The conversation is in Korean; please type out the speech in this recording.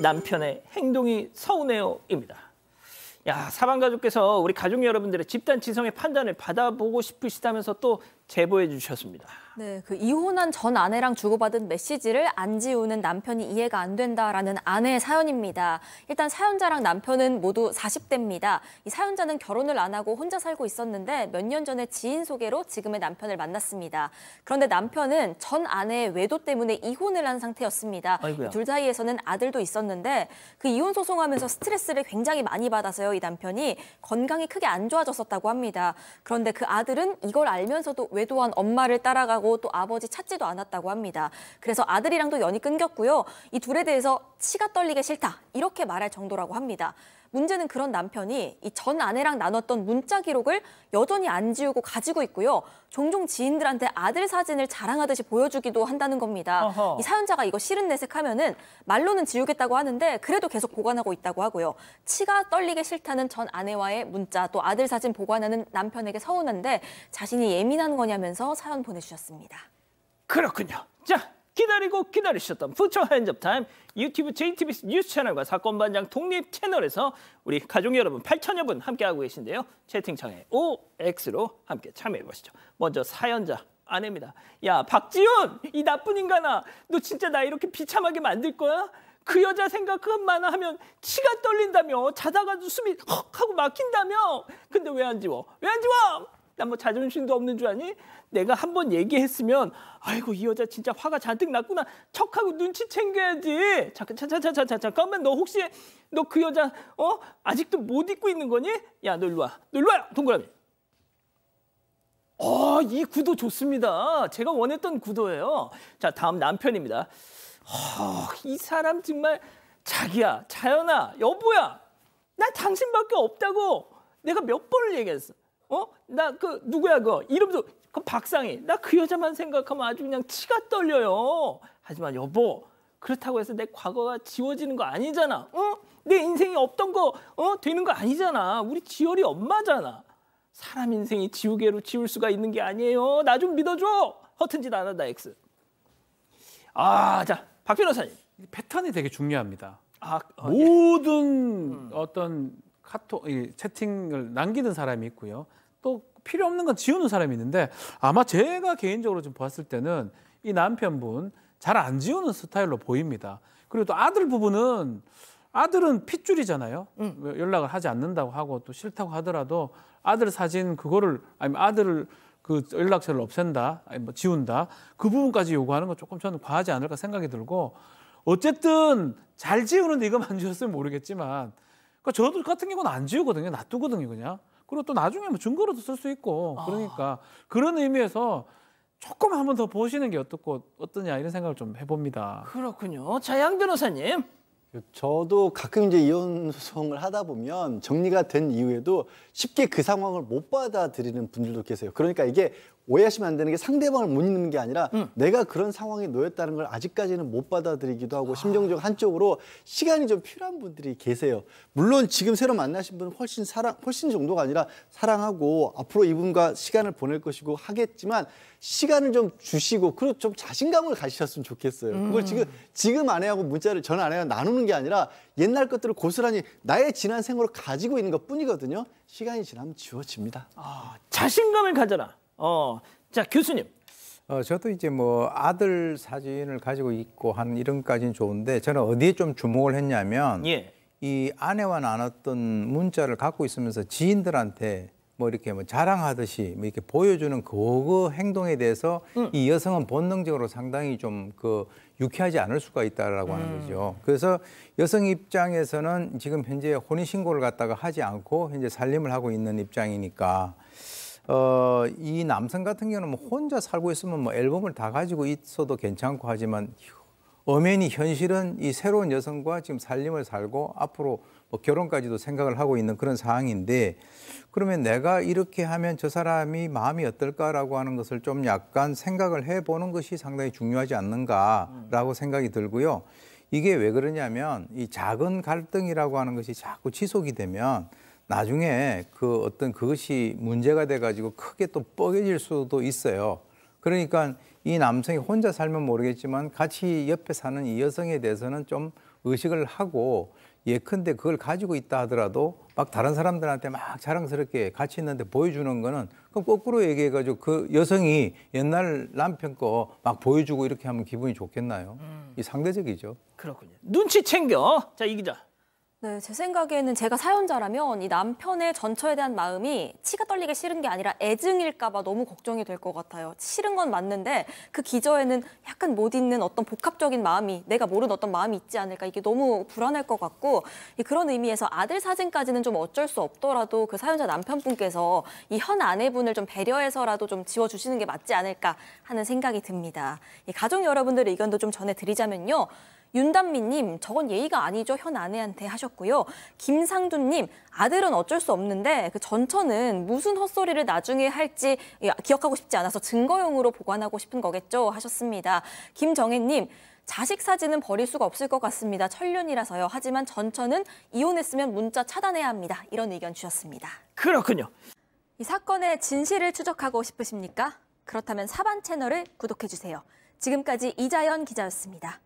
남편의 행동이 서운해요입니다. 야 사방가족께서 우리 가족 여러분들의 집단 지성의 판단을 받아보고 싶으시다면서 또 제보해 주셨습니다. 네, 그 이혼한 전 아내랑 주고받은 메시지를 안 지우는 남편이 이해가 안 된다라는 아내의 사연입니다. 일단 사연자랑 남편은 모두 40대입니다. 이 사연자는 결혼을 안 하고 혼자 살고 있었는데 몇 년 전에 지인 소개로 지금의 남편을 만났습니다. 그런데 남편은 전 아내의 외도 때문에 이혼을 한 상태였습니다. 아이고야. 둘 사이에서는 아들도 있었는데 그 이혼 소송하면서 스트레스를 굉장히 많이 받아서요. 이 남편이 건강이 크게 안 좋아졌었다고 합니다. 그런데 그 아들은 이걸 알면서도 외도한 엄마를 따라가고 또 아버지 찾지도 않았다고 합니다. 그래서 아들이랑도 연이 끊겼고요. 이 둘에 대해서 치가 떨리게 싫다 이렇게 말할 정도라고 합니다. 문제는 그런 남편이 이 전 아내랑 나눴던 문자 기록을 여전히 안 지우고 가지고 있고요. 종종 지인들한테 아들 사진을 자랑하듯이 보여주기도 한다는 겁니다. 어허. 이 사연자가 이거 싫은 내색하면은 말로는 지우겠다고 하는데 그래도 계속 보관하고 있다고 하고요. 치가 떨리게 싫다는 전 아내와의 문자 또 아들 사진 보관하는 남편에게 서운한데 자신이 예민한 거냐면서 사연 보내주셨습니다. 그렇군요. 자, 기다리고 기다리셨던 푸처 핸즈업 타임 유튜브 JTBC 뉴스 채널과 사건 반장 독립 채널에서 우리 가족 여러분 8천여 분 함께하고 계신데요. 채팅창에 OX로 함께 참여해보시죠. 먼저 사연자 아내입니다. 야 박지훈 이 나쁜 인간아 너 진짜 나 이렇게 비참하게 만들 거야? 그 여자 생각만 그 하면 치가 떨린다며 자다가도 숨이 헉 하고 막힌다며 근데 왜 안 지워? 왜 안 지워? 나뭐 자존심도 없는 줄 아니? 내가 한 번 얘기했으면 아이고 이 여자 진짜 화가 잔뜩 났구나 척하고 눈치 챙겨야지. 잠깐 차차차차차 잠깐만 너 혹시 너 그 여자 어 아직도 못 잊고 있는 거니? 야너 일로 와. 너 일로 와 동그라미. 어, 이 구도 좋습니다. 제가 원했던 구도예요. 자, 다음 남편입니다. 어, 이 사람 정말 자기야, 자연아, 여보야. 나 당신밖에 없다고 내가 몇 번을 얘기했어. 어? 나 그 누구야 그 이름도 그 박상희. 나 그 여자만 생각하면 아주 그냥 치가 떨려요. 하지만 여보 그렇다고 해서 내 과거가 지워지는 거 아니잖아. 어? 내 인생이 없던 거 어? 되는 거 아니잖아. 우리 지열이 엄마잖아. 사람 인생이 지우개로 지울 수가 있는 게 아니에요. 나 좀 믿어줘. 허튼 짓 안 한다 X. 아, 자, 박 변호사님. 패턴이 되게 중요합니다. 아, 어, 예. 모든 예. 음. 어떤 카톡 채팅을 남기는 사람이 있고요. 또 필요 없는 건 지우는 사람이 있는데 아마 제가 개인적으로 좀 봤을 때는 이 남편분 잘 안 지우는 스타일로 보입니다. 그리고 또 아들 부부는 아들은 핏줄이잖아요. 응. 음. 뭐 연락을 하지 않는다고 하고 또 싫다고 하더라도 아들 사진 그거를 아니면 아들을 그 연락처를 없앤다, 아니 뭐 지운다 그 부분까지 요구하는 건 조금 저는 과하지 않을까 생각이 들고 어쨌든 잘 지우는데 이거만 지웠으면 모르겠지만 그러니까 저도 같은 경우는 안 지우거든요. 놔두거든요, 그냥. 그리고 또 나중에 뭐 증거로도 쓸 수 있고 아. 그러니까 아. 그런 의미에서 조금 한번 더 보시는 게 어떻고 어떠냐 이런 생각을 좀 해봅니다. 그렇군요. 자양 변호사님. 그 저도 가끔 이제 이혼 소송을 하다 보면 정리가 된 이후에도 쉽게 그 상황을 못 받아들이는 분들도 계세요. 그러니까 이게 오해하시면 안 되는 게 상대방을 못잊는게 아니라 음. 내가 그런 상황에 놓였다는 걸 아직까지는 못 받아들이기도 하고 아. 심정적 한쪽으로 시간이 좀 필요한 분들이 계세요. 물론 지금 새로 만나신 분은 훨씬 사랑 훨씬 정도가 아니라 사랑하고 앞으로 이분과 시간을 보낼 것이고 하겠지만 시간을 좀 주시고 그리고 좀 자신감을 가지셨으면 좋겠어요. 음. 그걸 지금 지금 안해하고 문자를 전 아내하고 나누는 게 아니라 옛날 것들을 고스란히 나의 지난 생으로 가지고 있는 것뿐이거든요. 시간이 지나면 지워집니다. 아, 자신감을 가져라. 어, 자 교수님. 어, 저도 이제 뭐 아들 사진을 가지고 있고 하는 이름까지는 좋은데 저는 어디에 좀 주목을 했냐면 예. 이 아내와 나눴던 문자를 갖고 있으면서 지인들한테 뭐 이렇게 뭐 자랑하듯이 뭐 이렇게 보여주는 그거 행동에 대해서 음. 이 여성은 본능적으로 상당히 좀 그 유쾌하지 않을 수가 있다라고 음. 하는 거죠. 그래서 여성 입장에서는 지금 현재 혼인 신고를 갖다가 하지 않고 현재 살림을 하고 있는 입장이니까 어, 이 남성 같은 경우는 뭐 혼자 살고 있으면 뭐 앨범을 다 가지고 있어도 괜찮고 하지만 엄연히 현실은 이 새로운 여성과 지금 살림을 살고 앞으로 뭐 결혼까지도 생각을 하고 있는 그런 상황인데 그러면 내가 이렇게 하면 저 사람이 마음이 어떨까라고 하는 것을 좀 약간 생각을 해보는 것이 상당히 중요하지 않는가라고 생각이 들고요. 이게 왜 그러냐면 이 작은 갈등이라고 하는 것이 자꾸 지속이 되면 나중에 그 어떤 그것이 문제가 돼가지고 크게 또 뻐개질 수도 있어요. 그러니까 이 남성이 혼자 살면 모르겠지만 같이 옆에 사는 이 여성에 대해서는 좀 의식을 하고 예컨대 그걸 가지고 있다 하더라도 막 다른 사람들한테 막 자랑스럽게 같이 있는데 보여주는 거는 그럼 거꾸로 얘기해가지고 그 여성이 옛날 남편 거 막 보여주고 이렇게 하면 기분이 좋겠나요? 음. 이 상대적이죠. 그렇군요. 눈치 챙겨. 자, 이 기자. 네, 제 생각에는 제가 사연자라면 이 남편의 전처에 대한 마음이 치가 떨리게 싫은 게 아니라 애증일까 봐 너무 걱정이 될 것 같아요. 싫은 건 맞는데 그 기저에는 약간 못 있는 어떤 복합적인 마음이 내가 모르는 어떤 마음이 있지 않을까 이게 너무 불안할 것 같고 그런 의미에서 아들 사진까지는 좀 어쩔 수 없더라도 그 사연자 남편분께서 이 현 아내분을 좀 배려해서라도 좀 지워주시는 게 맞지 않을까 하는 생각이 듭니다. 가족 여러분들의 의견도 좀 전해드리자면요. 윤단미님, 저건 예의가 아니죠. 현 아내한테 하셨고요. 김상두님, 아들은 어쩔 수 없는데 그 전처는 무슨 헛소리를 나중에 할지 예, 기억하고 싶지 않아서 증거용으로 보관하고 싶은 거겠죠. 하셨습니다. 김정혜님, 자식 사진은 버릴 수가 없을 것 같습니다. 천륜이라서요. 하지만 전처는 이혼했으면 문자 차단해야 합니다. 이런 의견 주셨습니다. 그렇군요. 이 사건의 진실을 추적하고 싶으십니까? 그렇다면 사반 채널을 구독해주세요. 지금까지 이자연 기자였습니다.